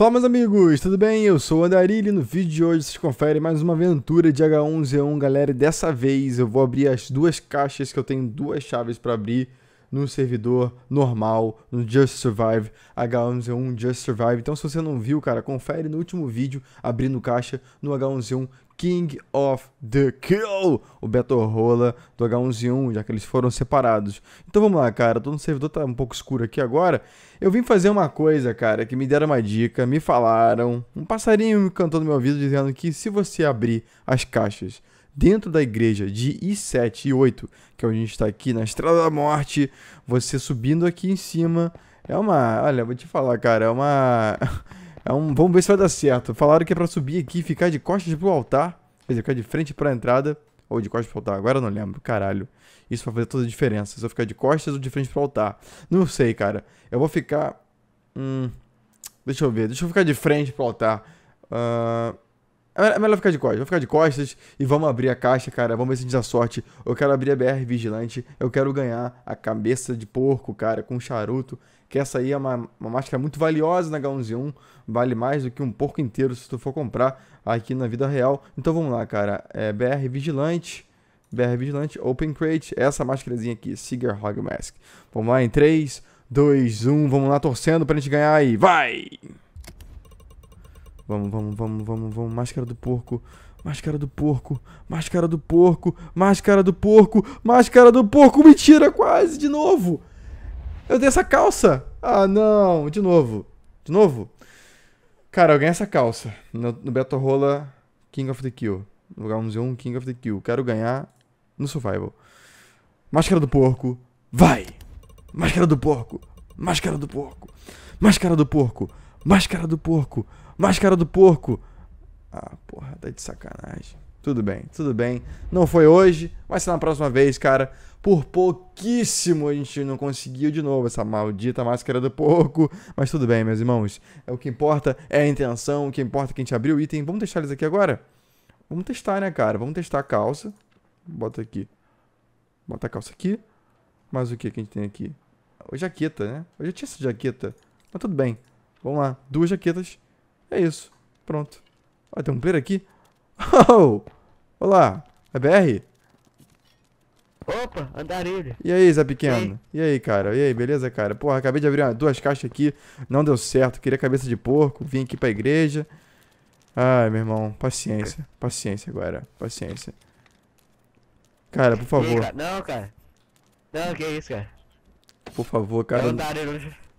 Fala meus amigos, tudo bem? Eu sou o Andarilho e no vídeo de hoje vocês conferem mais uma aventura de H1Z1, galera. dessa vez eu vou abrir as duas caixas que eu tenho duas chaves para abrir no servidor normal, no Just Survive, H1Z1 Just Survive. Então se você não viu, cara, confere no último vídeo, abrindo caixa, no H1Z1 King of the Kill, o Battle Rola do H1Z1, já que eles foram separados. Então vamos lá, cara, todo no servidor tá um pouco escuro aqui agora. Eu vim fazer uma coisa, cara, que me deram uma dica, me falaram, um passarinho me cantou no meu ouvido dizendo que se você abrir as caixas dentro da igreja de I7 e 8, que é onde a gente está aqui na Estrada da Morte, você subindo aqui em cima, é uma. Olha, vou te falar, cara, é uma. É um, vamos ver se vai dar certo. Falaram que é para subir aqui e ficar de costas pro altar, quer dizer, ficar de frente para a entrada, ou de costas pro altar, agora eu não lembro, caralho. Isso vai fazer toda a diferença. Se eu ficar de costas ou de frente pro altar. Não sei, cara. Eu vou ficar. Hum, deixa eu ver. Deixa eu ficar de frente pro altar. Uh, é, é melhor ficar de costas. Vamos ficar de costas e vamos abrir a caixa, cara. Vamos ver se diz a sorte. Eu quero abrir a BR Vigilante. Eu quero ganhar a cabeça de porco, cara, com charuto. Que essa aí é uma, uma máscara muito valiosa na H1Z1. Vale mais do que um porco inteiro se tu for comprar aqui na vida real. Então vamos lá, cara. É BR Vigilante. BR Vigilante, Open Crate. Essa máscarazinha aqui, Cigar Hog Mask. Vamos lá em 3, 2, 1. Vamos lá torcendo pra gente ganhar aí. Vai! Vamos, vamos, vamos, vamos, vamos. Máscara do porco. Máscara do porco. Máscara do porco. Máscara do porco. Máscara do porco. Mentira, quase. De novo. Eu dei essa calça. Ah, não. De novo. De novo. Cara, eu ganhei essa calça no, no Battle Rola King of the Kill. No lugar 1, King of the Kill. Quero ganhar no Survival. Máscara do porco. Vai! Máscara do porco. Máscara do porco. Máscara do porco. Máscara do porco! Máscara do porco! Ah, porra, tá de sacanagem. Tudo bem, tudo bem. Não foi hoje, mas na próxima vez, cara. Por pouquíssimo a gente não conseguiu de novo essa maldita máscara do porco. Mas tudo bem, meus irmãos. É o que importa é a intenção, o que importa é que a gente abriu o item. Vamos testar eles aqui agora? Vamos testar, né, cara? Vamos testar a calça. Bota aqui. Bota a calça aqui. Mas o que que a gente tem aqui? Ou jaqueta, né? Eu já tinha essa jaqueta. Mas tudo bem. Vamos lá. Duas jaquetas. É isso. Pronto. Ó, tem um player aqui. Oh! Olá. É BR? Opa, andarilha. E aí, Zé Pequeno? E aí? cara? E aí, beleza, cara? Porra, acabei de abrir duas caixas aqui. Não deu certo. Queria cabeça de porco. Vim aqui pra igreja. Ai, meu irmão. Paciência. Paciência agora. Paciência. Cara, por favor. Não, cara. Não, que isso, cara. Por favor, cara. É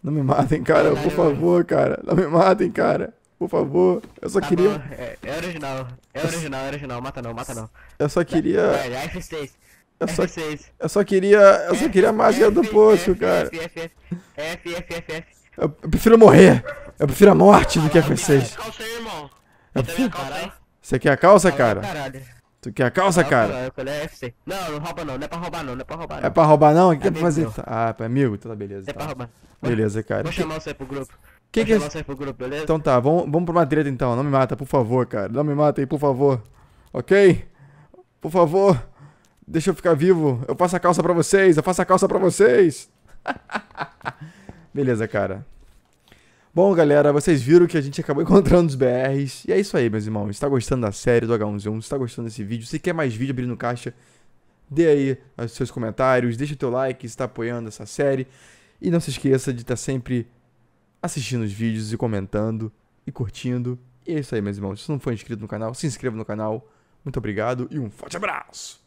não me matem, cara, por favor, cara. Não me matem, cara. Por favor. Eu só tá queria. Bom. É, é original. É original, é original. Mata não, mata não. Eu só queria. É, F6. Eu só, eu só queria. Eu só queria a magia do poço, cara. F, F, F, F, F, F. Eu prefiro morrer. Eu prefiro a morte do que a F6. Calça aí, irmão. Você quer a calça, cara? Tu quer a calça, cara? Né? É não, não rouba não, não é pra roubar não, não é pra roubar não. É pra roubar não? O que é, é pra fazer? Meu. Tá, ah, pra amigo? Tá, beleza. É tá. pra roubar. Beleza, cara. Vou chamar você pro grupo. Que que é... grupo, então tá, vamos, vamos pra uma treta então. Não me mata, por favor, cara. Não me mata aí, por favor. Ok? Por favor. Deixa eu ficar vivo. Eu faço a calça pra vocês, eu faço a calça pra vocês. Beleza, cara. Bom, galera, vocês viram que a gente acabou encontrando os BRs. E é isso aí, meus irmãos. Está gostando da série do H1Z1? Está gostando desse vídeo? Se quer mais vídeo abrindo caixa, dê aí os seus comentários, deixa o teu like se está apoiando essa série. E não se esqueça de estar tá sempre assistindo os vídeos e comentando e curtindo. E é isso aí, meus irmãos. Se não for inscrito no canal, se inscreva no canal. Muito obrigado e um forte abraço!